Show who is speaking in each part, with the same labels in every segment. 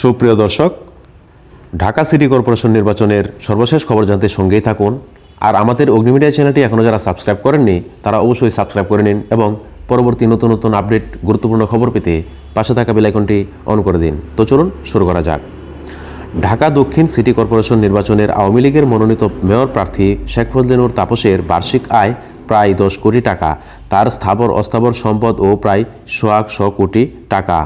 Speaker 1: সুপ্রিয় দর্শক Dhaka city corporation নির্বাচনের সর্বশেষ খবর জানতে সঙ্গেই থাকুন আর আমাদের অগ্নিমিডিয়া চ্যানেলটি এখনও যারা সাবস্ক্রাইব করেননি তারা অবশ্যই সাবস্ক্রাইব করে নিন এবং পরবর্তী নতুন নতুন আপডেট গুরুত্বপূর্ণ খবর পেতে পাশে থাকা বেলাইকনটি অন করে দিন তো চলুন শুরু করা যাক ঢাকা দক্ষিণ সিটি কর্পোরেশন নির্বাচনের আওয়ামী লীগের মনোনীত মেয়র প্রার্থী শেখ ফজলিনুর তাপসের বার্ষিক আয় প্রায় দশ কোটি টাকা তার স্থাবর অস্থাবর সম্পদ ও প্রায় সোয়াক শ কোটি টাকা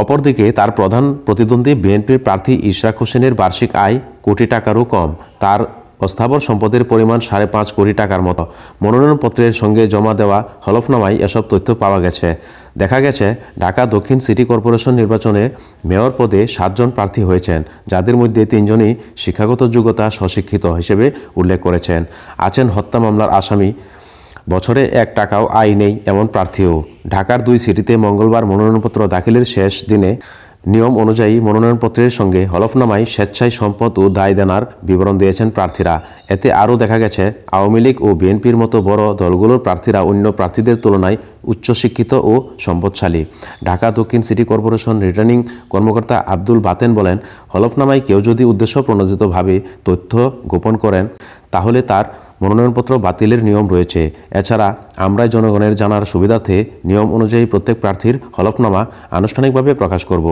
Speaker 1: অপরদিকে তার প্রধান প্রতিদ্বন্দ্বী বিএনপির প্রার্থী ইশরাক হোসেনের বার্ষিক আয় কোটি টাকারও কম তার অস্থাবর সম্পদের পরিমাণ সাড়ে পাঁচ কোটি টাকার মতো মনোনয়নপত্রের সঙ্গে জমা দেওয়া হলফনামায় এসব তথ্য পাওয়া গেছে দেখা গেছে ঢাকা দক্ষিণ সিটি কর্পোরেশন নির্বাচনে মেয়র পদে সাতজন প্রার্থী হয়েছেন যাদের মধ্যে তিনজনই শিক্ষাগত যোগ্যতা স্বশিক্ষিত হিসেবে উল্লেখ করেছেন আছেন হত্যা মামলার আসামি বছরে এক টাকাও আয় নেই এমন প্রার্থীও ঢাকার দুই সিটিতে মঙ্গলবার মনোনয়নপত্র দাখিলের শেষ দিনে নিয়ম অনুযায়ী মনোনয়নপত্রের সঙ্গে হলফনামায় স্বেচ্ছায় সম্পদ ও দায় দেনার বিবরণ দিয়েছেন প্রার্থীরা এতে আরও দেখা গেছে আওয়ামী লীগ ও বিএনপির মতো বড় দলগুলোর প্রার্থীরা অন্য প্রার্থীদের তুলনায় উচ্চশিক্ষিত ও সম্পদশালী ঢাকা দক্ষিণ সিটি কর্পোরেশন রিটার্নিং কর্মকর্তা আব্দুল বাতেন বলেন হলফনামায় কেউ যদি উদ্দেশ্য প্রণোদিতভাবে তথ্য গোপন করেন তাহলে তার মনোনয়নপত্র বাতিলের নিয়ম রয়েছে এছাড়া আমরাই জনগণের জানার সুবিধার্থে নিয়ম অনুযায়ী প্রত্যেক প্রার্থীর হলফনামা আনুষ্ঠানিকভাবে প্রকাশ করব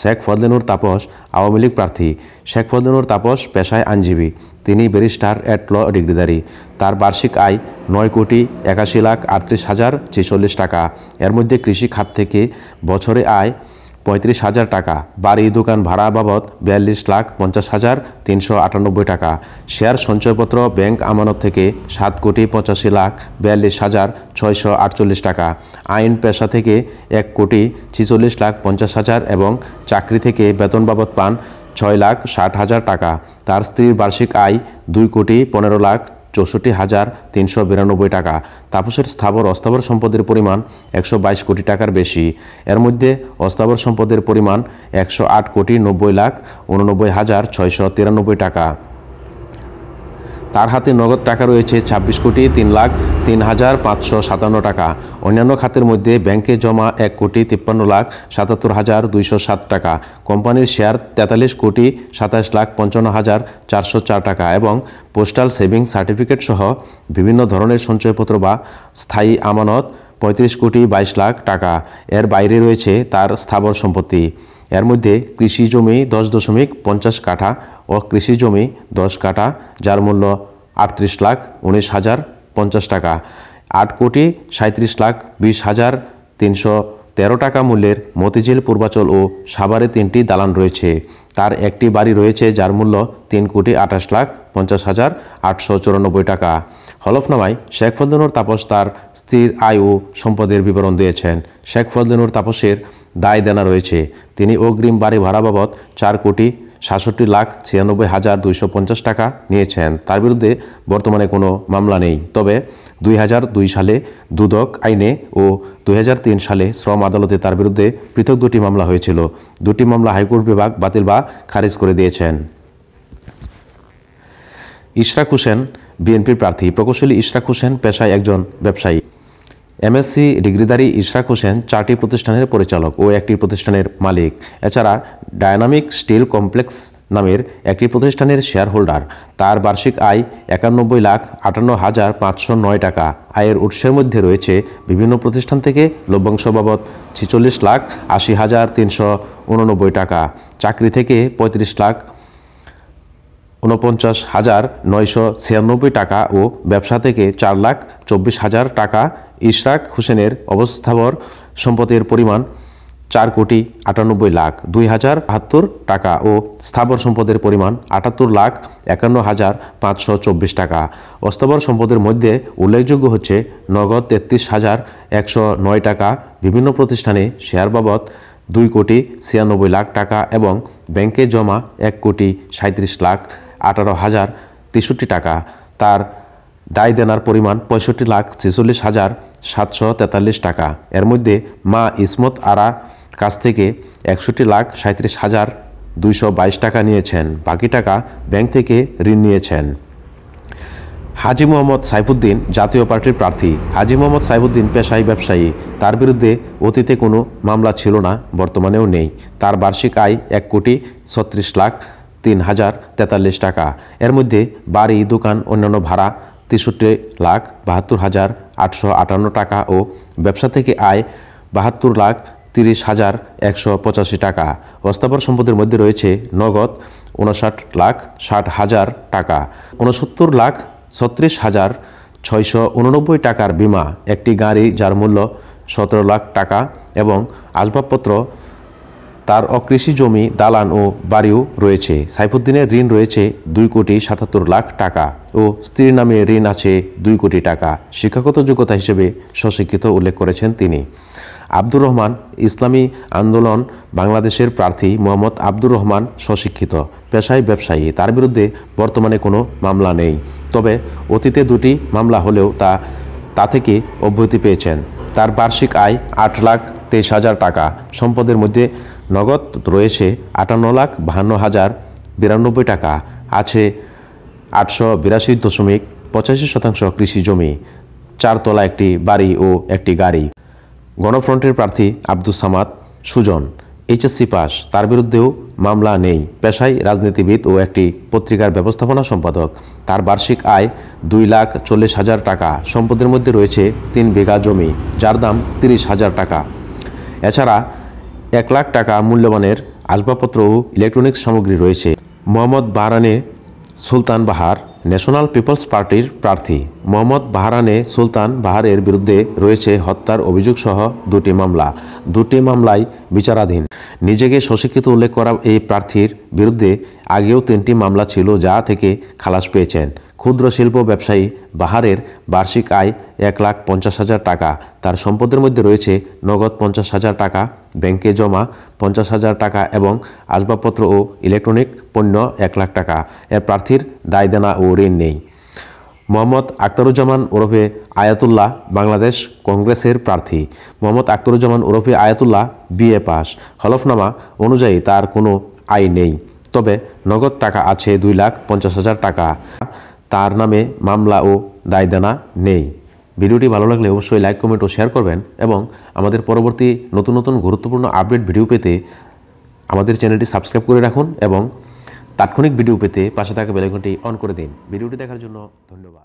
Speaker 1: শেখ ফদলেনুর তাপস আওয়ামী লীগ প্রার্থী শেখ ফদলেনুর তাপস পেশায় আইনজীবী তিনি ব্যারিস্টার অ্যাট ল ডিগ্রিধারী তার বার্ষিক আয় নয় কোটি একাশি লাখ আটত্রিশ হাজার ছেচল্লিশ টাকা এর মধ্যে কৃষি খাত থেকে বছরে আয় পঁয়ত্রিশ হাজার টাকা বাড়ি দোকান ভাড়া বাবদ বিয়াল্লিশ লাখ পঞ্চাশ হাজার তিনশো আটানব্বই টাকা শেয়ার সঞ্চয়পত্র ব্যাংক আমানত থেকে সাত কোটি পঁচাশি লাখ বিয়াল্লিশ হাজার ছয়শো আটচল্লিশ টাকা আইন পেশা থেকে এক কোটি ছিচল্লিশ লাখ পঞ্চাশ হাজার এবং চাকরি থেকে বেতন বাবদ পান ছয় লাখ ষাট হাজার টাকা তার স্ত্রীর বার্ষিক আয় দুই কোটি পনেরো লাখ চৌষট্টি হাজার তিনশো বিরানব্বই টাকা তাপসের স্থাবর অস্থাবর সম্পদের পরিমাণ একশো বাইশ কোটি টাকার বেশি এর মধ্যে অস্থাবর সম্পদের পরিমাণ একশো আট কোটি নব্বই লাখ উননব্বই হাজার ছয়শো তিরানব্বই টাকা তার হাতে নগদ টাকা রয়েছে ছাব্বিশ কোটি তিন লাখ তিন হাজার পাঁচশো সাতান্ন টাকা অন্যান্য খাতের মধ্যে ব্যাংকে জমা এক কোটি তিপ্পান্ন লাখ সাতাত্তর হাজার দুইশো সাত টাকা কোম্পানির শেয়ার তেতাল্লিশ কোটি সাতাশ লাখ পঞ্চান্ন হাজার চারশো চার টাকা এবং পোস্টাল সেভিং সার্টিফিকেট সহ বিভিন্ন ধরনের সঞ্চয়পত্র বা স্থায়ী আমানত পঁয়ত্রিশ কোটি বাইশ লাখ টাকা এর বাইরে রয়েছে তার স্থাবর সম্পত্তি এর মধ্যে কৃষি জমি দশ দশমিক পঞ্চাশ কাঠা ও কৃষি জমি দশ কাঠা যার মূল্য আটত্রিশ লাখ উনিশ হাজার পঞ্চাশ টাকা আট কোটি সাঁত্রিশ লাখ বিশ হাজার তিনশো তেরো টাকা মূল্যের মতিঝিল পূর্বাচল ও সাভারে তিনটি দালান রয়েছে তার একটি বাড়ি রয়েছে যার মূল্য তিন কোটি আঠাশ লাখ পঞ্চাশ হাজার আটশো চুরানব্বই টাকা হলফনামায় শেখ ফলদনুর তাপস তার স্ত্রীর আয় ও সম্পদের বিবরণ দিয়েছেন শেখ ফলদনুর তাপসের দায় দেনা রয়েছে তিনি অগ্রিম বাড়ি ভাড়া বাবদ চার কোটি সাতষট্টি লাখ ছিয়ানব্বই হাজার দুইশো পঞ্চাশ টাকা নিয়েছেন তার বিরুদ্ধে বর্তমানে কোনো মামলা নেই তবে দুই হাজার দুই সালে দুদক আইনে ও দুই সালে শ্রম আদালতে তার বিরুদ্ধে পৃথক দুটি মামলা হয়েছিল দুটি মামলা হাইকোর্ট বিভাগ বাতিল বা খারিজ করে দিয়েছেন ইশরাক হোসেন বিএনপির প্রার্থী প্রকৌশলী ইশরাক হোসেন পেশায় একজন ব্যবসায়ী এমএসসি ডিগ্রিধারী ইশরাক হোসেন চারটি প্রতিষ্ঠানের পরিচালক ও একটি প্রতিষ্ঠানের মালিক এছাড়া ডায়নামিক স্টিল কমপ্লেক্স নামের একটি প্রতিষ্ঠানের শেয়ার হোল্ডার তার বার্ষিক আয় একানব্বই লাখ আটান্ন হাজার পাঁচশো নয় টাকা আয়ের উৎসের মধ্যে রয়েছে বিভিন্ন প্রতিষ্ঠান থেকে লভ্যাংশ বাবদ ছেচল্লিশ লাখ আশি হাজার তিনশো উননব্বই টাকা চাকরি থেকে পঁয়ত্রিশ লাখ ঊনপঞ্চাশ হাজার নয়শো ছিয়ানব্বই টাকা ও ব্যবসা থেকে চার লাখ চব্বিশ হাজার টাকা ইশরাক হোসেনের অবস্থাবর সম্পদের পরিমাণ চার কোটি আটানব্বই লাখ দুই হাজার বাহাত্তর টাকা ও স্থাবর সম্পদের পরিমাণ আটাত্তর লাখ একান্ন হাজার পাঁচশো চব্বিশ টাকা অস্থাবর সম্পদের মধ্যে উল্লেখযোগ্য হচ্ছে নগদ তেত্রিশ হাজার একশো নয় টাকা বিভিন্ন প্রতিষ্ঠানে শেয়ার বাবদ দুই কোটি ছিয়ানব্বই লাখ টাকা এবং ব্যাংকে জমা এক কোটি সাঁত্রিশ লাখ আঠারো হাজার তেষট্টি টাকা তার দায় দেনার পরিমাণ পঁয়ষট্টি লাখ ছেচল্লিশ হাজার সাতশো তেতাল্লিশ টাকা এর মধ্যে মা ইসমত আরা কাছ থেকে একষট্টি লাখ সাঁত্রিশ হাজার দুইশো বাইশ টাকা নিয়েছেন বাকি টাকা ব্যাংক থেকে ঋণ নিয়েছেন হাজি মোহাম্মদ সাইফুদ্দিন জাতীয় পার্টির প্রার্থী হাজি মোহাম্মদ সাইফুদ্দিন পেশায় ব্যবসায়ী তার বিরুদ্ধে অতীতে কোনো মামলা ছিল না বর্তমানেও নেই তার বার্ষিক আয় এক কোটি ছত্রিশ লাখ তিন হাজার তেতাল্লিশ টাকা এর মধ্যে বাড়ি দোকান অন্যান্য ভাড়া তেষট্টি লাখ বাহাত্তর হাজার আটশো আটান্ন টাকা ও ব্যবসা থেকে আয় বাহাত্তর লাখ তিরিশ হাজার একশো পঁচাশি টাকা অস্থাবর সম্পদের মধ্যে রয়েছে নগদ উনষাট লাখ ষাট হাজার টাকা উনসত্তর লাখ ছত্রিশ হাজার ছয়শো উননব্বই টাকার বিমা একটি গাড়ি যার মূল্য সতেরো লাখ টাকা এবং আসবাবপত্র তার অকৃষি জমি দালান ও বাড়িও রয়েছে সাইফুদ্দিনের ঋণ রয়েছে দুই কোটি সাতাত্তর লাখ টাকা ও স্ত্রীর নামে ঋণ আছে দুই কোটি টাকা শিক্ষাগত যোগ্যতা হিসেবে স্বশিক্ষিত উল্লেখ করেছেন তিনি আব্দুর রহমান ইসলামী আন্দোলন বাংলাদেশের প্রার্থী মোহাম্মদ আব্দুর রহমান স্বশিক্ষিত পেশায় ব্যবসায়ী তার বিরুদ্ধে বর্তমানে কোনো মামলা নেই তবে অতীতে দুটি মামলা হলেও তা তা থেকে অব্যাহতি পেয়েছেন তার বার্ষিক আয় আট লাখ তেইশ হাজার টাকা সম্পদের মধ্যে নগদ রয়েছে আটান্ন লাখ বাহান্ন হাজার বিরানব্বই টাকা আছে আটশো বিরাশি দশমিক পঁচাশি শতাংশ কৃষি জমি চারতলা একটি বাড়ি ও একটি গাড়ি গণফ্রন্টের প্রার্থী আব্দুল সামাদ সুজন এইচএসসি পাস তার বিরুদ্ধেও মামলা নেই পেশায় রাজনীতিবিদ ও একটি পত্রিকার ব্যবস্থাপনা সম্পাদক তার বার্ষিক আয় দুই লাখ চল্লিশ হাজার টাকা সম্পদের মধ্যে রয়েছে তিন বিঘা জমি যার দাম তিরিশ হাজার টাকা এছাড়া এক লাখ টাকা মূল্যবানের আসবাবপত্র ও ইলেকট্রনিক্স সামগ্রী রয়েছে মোহাম্মদ বাহরানে সুলতান বাহার ন্যাশনাল পিপলস পার্টির প্রার্থী মোহাম্মদ বাহারানে সুলতান বাহারের বিরুদ্ধে রয়েছে হত্যার অভিযোগ সহ দুটি মামলা দুটি মামলায় বিচারাধীন নিজেকে সশিক্ষিত উল্লেখ করা এই প্রার্থীর বিরুদ্ধে আগেও তিনটি মামলা ছিল যা থেকে খালাস পেয়েছেন ক্ষুদ্র শিল্প ব্যবসায়ী বাহারের বার্ষিক আয় এক লাখ পঞ্চাশ হাজার টাকা তার সম্পদের মধ্যে রয়েছে নগদ পঞ্চাশ হাজার টাকা ব্যাংকে জমা পঞ্চাশ হাজার টাকা এবং আসবাবপত্র ও ইলেকট্রনিক পণ্য এক লাখ টাকা এর প্রার্থীর দায়দানা ও ঋণ নেই মোহাম্মদ আক্তারুজ্জামান ওরফে আয়াতুল্লাহ বাংলাদেশ কংগ্রেসের প্রার্থী মোহাম্মদ আক্তারুজ্জামান ওরফে আয়াতুল্লাহ বিএ পাস হলফনামা অনুযায়ী তার কোনো আয় নেই তবে নগদ টাকা আছে দুই লাখ পঞ্চাশ হাজার টাকা তার নামে মামলা ও দায়দানা নেই ভিডিওটি ভালো লাগলে অবশ্যই লাইক কমেন্ট ও শেয়ার করবেন এবং আমাদের পরবর্তী নতুন নতুন গুরুত্বপূর্ণ আপডেট ভিডিও পেতে আমাদের চ্যানেলটি সাবস্ক্রাইব করে রাখুন এবং তাৎক্ষণিক ভিডিও পেতে পাশে থাকা বেলাইকনটি অন করে দিন ভিডিওটি দেখার জন্য ধন্যবাদ